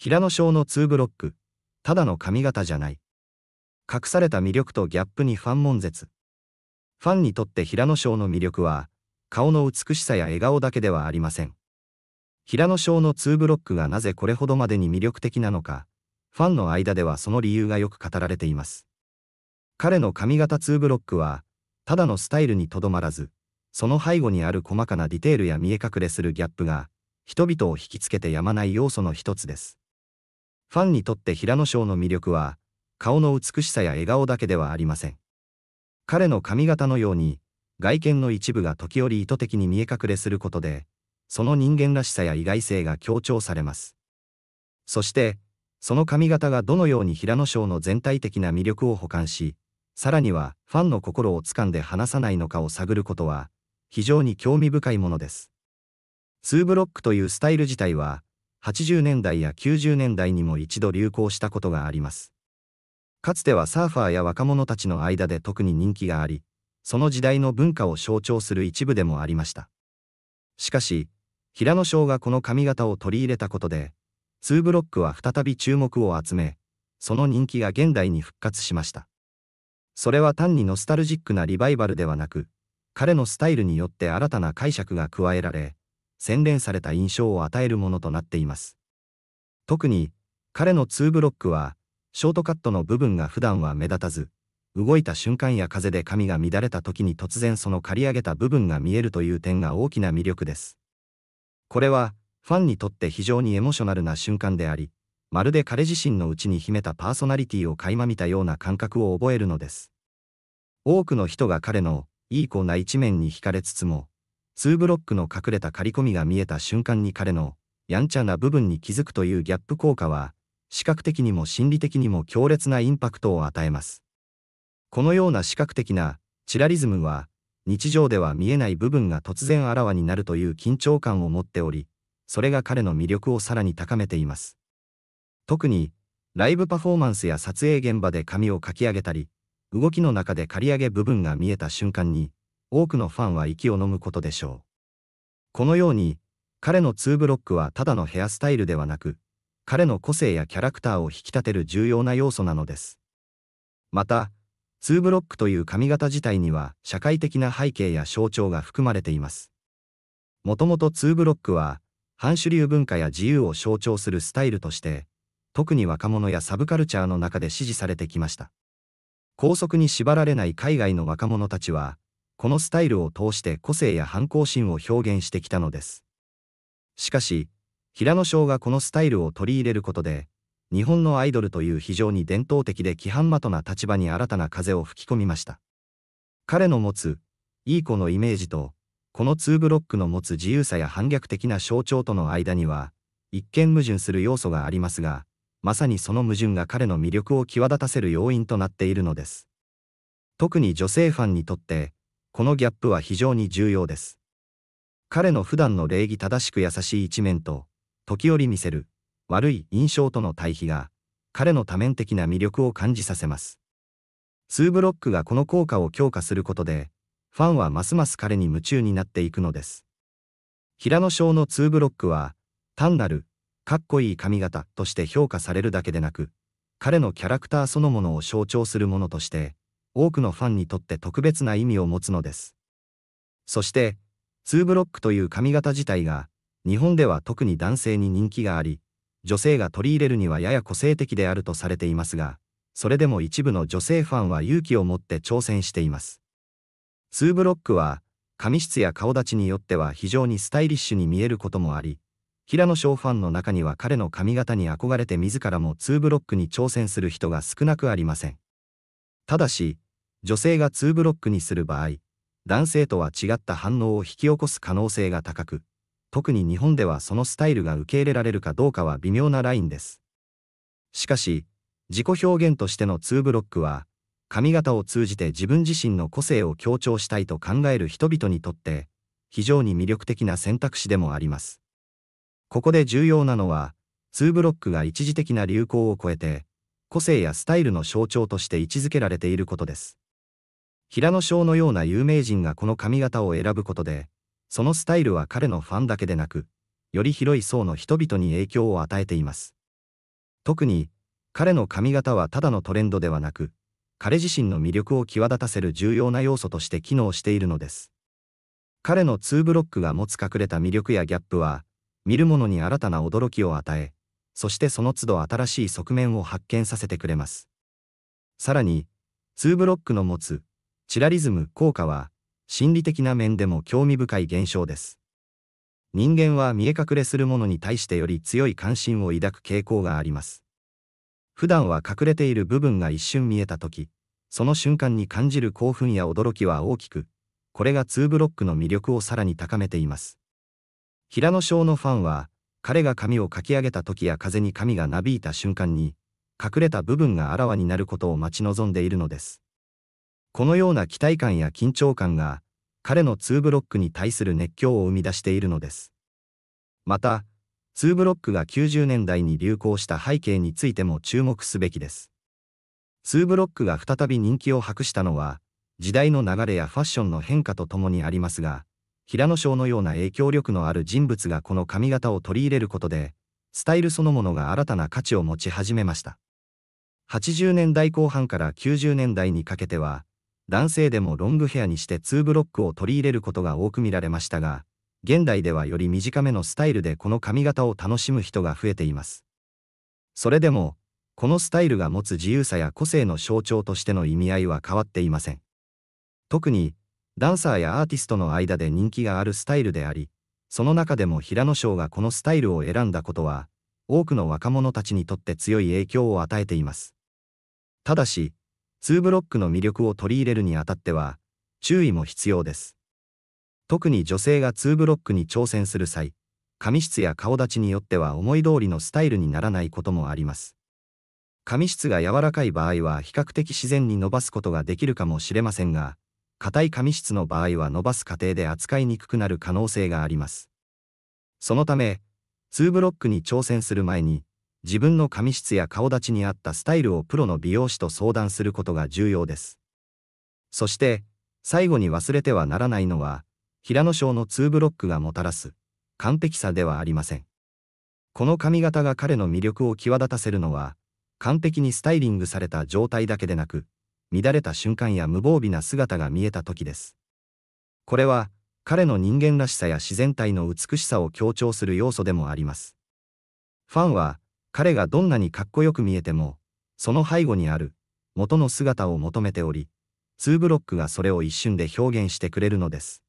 平野翔の2ブロック、ただの髪型じゃない。隠された魅力とギャップにファン悶絶。ファンにとって平野翔の魅力は、顔の美しさや笑顔だけではありません。平野翔の2ブロックがなぜこれほどまでに魅力的なのか、ファンの間ではその理由がよく語られています。彼の髪型2ブロックは、ただのスタイルにとどまらず、その背後にある細かなディテールや見え隠れするギャップが、人々を引きつけてやまない要素の一つです。ファンにとって平野翔の魅力は、顔の美しさや笑顔だけではありません。彼の髪型のように、外見の一部が時折意図的に見え隠れすることで、その人間らしさや意外性が強調されます。そして、その髪型がどのように平野翔の全体的な魅力を補完し、さらにはファンの心をつかんで離さないのかを探ることは、非常に興味深いものです。ツーブロックというスタイル自体は、80年代や90年代にも一度流行したことがあります。かつてはサーファーや若者たちの間で特に人気があり、その時代の文化を象徴する一部でもありました。しかし、平野翔がこの髪型を取り入れたことで、ツーブロックは再び注目を集め、その人気が現代に復活しました。それは単にノスタルジックなリバイバルではなく、彼のスタイルによって新たな解釈が加えられ、洗練された印象を与えるものとなっています。特に、彼の2ブロックは、ショートカットの部分が普段は目立たず、動いた瞬間や風で髪が乱れた時に突然その刈り上げた部分が見えるという点が大きな魅力です。これは、ファンにとって非常にエモーショナルな瞬間であり、まるで彼自身の内に秘めたパーソナリティを垣間見たような感覚を覚えるのです。多くの人が彼のいい子な一面に惹かれつつも、2ブロックの隠れた刈り込みが見えた瞬間に彼のやんちゃな部分に気づくというギャップ効果は、視覚的にも心理的にも強烈なインパクトを与えます。このような視覚的なチラリズムは、日常では見えない部分が突然あらわになるという緊張感を持っており、それが彼の魅力をさらに高めています。特に、ライブパフォーマンスや撮影現場で髪をかき上げたり、動きの中で刈り上げ部分が見えた瞬間に、多くのファンは息を呑むことでしょう。このように、彼の2ブロックはただのヘアスタイルではなく、彼の個性やキャラクターを引き立てる重要な要素なのです。また、2ブロックという髪型自体には社会的な背景や象徴が含まれています。もともと2ブロックは、反主流文化や自由を象徴するスタイルとして、特に若者やサブカルチャーの中で支持されてきました。高速に縛られない海外の若者たちは、このスタイルを通して個性や反抗心を表現してきたのです。しかし、平野翔がこのスタイルを取り入れることで、日本のアイドルという非常に伝統的で規範的な立場に新たな風を吹き込みました。彼の持つ、いい子のイメージと、この2ブロックの持つ自由さや反逆的な象徴との間には、一見矛盾する要素がありますが、まさにその矛盾が彼の魅力を際立たせる要因となっているのです。特に女性ファンにとって、このギャップは非常に重要です。彼の普段の礼儀正しく優しい一面と、時折見せる、悪い印象との対比が、彼の多面的な魅力を感じさせます。2ブロックがこの効果を強化することで、ファンはますます彼に夢中になっていくのです。平野翔の2ブロックは、単なる、かっこいい髪型として評価されるだけでなく、彼のキャラクターそのものを象徴するものとして、多くのファンにとって特別な意味を持つのです。そして、ツーブロックという髪型自体が、日本では特に男性に人気があり、女性が取り入れるにはやや個性的であるとされていますが、それでも一部の女性ファンは勇気を持って挑戦しています。ツーブロックは、髪質や顔立ちによっては非常にスタイリッシュに見えることもあり、平野翔ファンの中には彼の髪型に憧れて自らもツーブロックに挑戦する人が少なくありません。ただし、女性が2ブロックにする場合、男性とは違った反応を引き起こす可能性が高く、特に日本ではそのスタイルが受け入れられるかどうかは微妙なラインです。しかし、自己表現としての2ブロックは、髪型を通じて自分自身の個性を強調したいと考える人々にとって、非常に魅力的な選択肢でもあります。ここで重要なのは、2ブロックが一時的な流行を超えて、個性やスタイルの象徴として位置づけられていることです。平野翔のような有名人がこの髪型を選ぶことで、そのスタイルは彼のファンだけでなく、より広い層の人々に影響を与えています。特に、彼の髪型はただのトレンドではなく、彼自身の魅力を際立たせる重要な要素として機能しているのです。彼の2ブロックが持つ隠れた魅力やギャップは、見る者に新たな驚きを与え、そしてその都度新しい側面を発見させてくれます。さらに、2ブロックの持つチラリズム効果は、心理的な面でも興味深い現象です。人間は見え隠れするものに対してより強い関心を抱く傾向があります。普段は隠れている部分が一瞬見えたとき、その瞬間に感じる興奮や驚きは大きく、これが2ブロックの魅力をさらに高めています。平野翔のファンは、彼が髪をかき上げた時や風に髪がなびいた瞬間に、隠れた部分があらわになることを待ち望んでいるのです。このような期待感や緊張感が、彼のツーブロックに対する熱狂を生み出しているのです。また、ツーブロックが90年代に流行した背景についても注目すべきです。ツーブロックが再び人気を博したのは、時代の流れやファッションの変化とともにありますが、平野翔のような影響力のある人物がこの髪型を取り入れることで、スタイルそのものが新たな価値を持ち始めました。80年代後半から90年代にかけては、男性でもロングヘアにして2ブロックを取り入れることが多く見られましたが、現代ではより短めのスタイルでこの髪型を楽しむ人が増えています。それでも、このスタイルが持つ自由さや個性の象徴としての意味合いは変わっていません。特に、ダンサーやアーティストの間で人気があるスタイルであり、その中でも平野翔がこのスタイルを選んだことは、多くの若者たちにとって強い影響を与えています。ただし、2ブロックの魅力を取り入れるにあたっては、注意も必要です。特に女性が2ブロックに挑戦する際、髪質や顔立ちによっては思い通りのスタイルにならないこともあります。髪質が柔らかい場合は比較的自然に伸ばすことができるかもしれませんが、硬い紙質の場合は伸ばす過程で扱いにくくなる可能性があります。そのため、2ブロックに挑戦する前に、自分の髪質や顔立ちに合ったスタイルをプロの美容師と相談することが重要です。そして、最後に忘れてはならないのは、平野翔の2ブロックがもたらす完璧さではありません。この髪型が彼の魅力を際立たせるのは、完璧にスタイリングされた状態だけでなく、乱れた瞬間や無防備な姿が見えた時です。これは、彼の人間らしさや自然体の美しさを強調する要素でもあります。ファンは、彼がどんなにかっこよく見えても、その背後にある、元の姿を求めており、2ブロックがそれを一瞬で表現してくれるのです。